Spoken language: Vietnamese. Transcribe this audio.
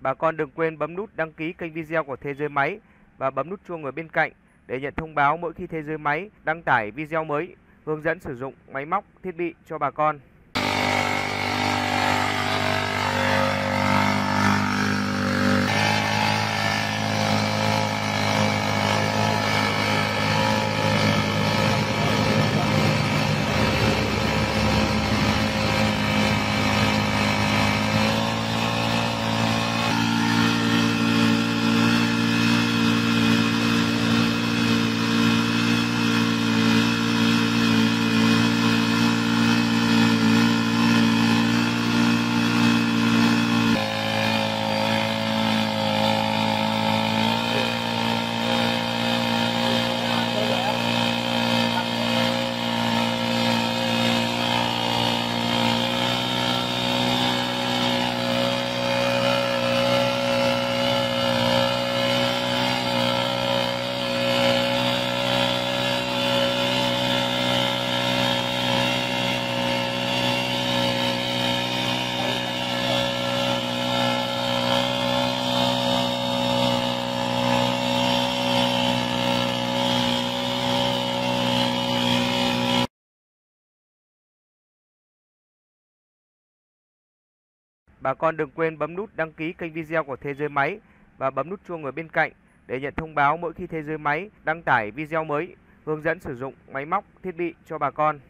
Bà con đừng quên bấm nút đăng ký kênh video của Thế Giới Máy và bấm nút chuông ở bên cạnh để nhận thông báo mỗi khi Thế Giới Máy đăng tải video mới hướng dẫn sử dụng máy móc, thiết bị cho bà con. Bà con đừng quên bấm nút đăng ký kênh video của Thế Giới Máy và bấm nút chuông ở bên cạnh để nhận thông báo mỗi khi Thế Giới Máy đăng tải video mới hướng dẫn sử dụng máy móc, thiết bị cho bà con.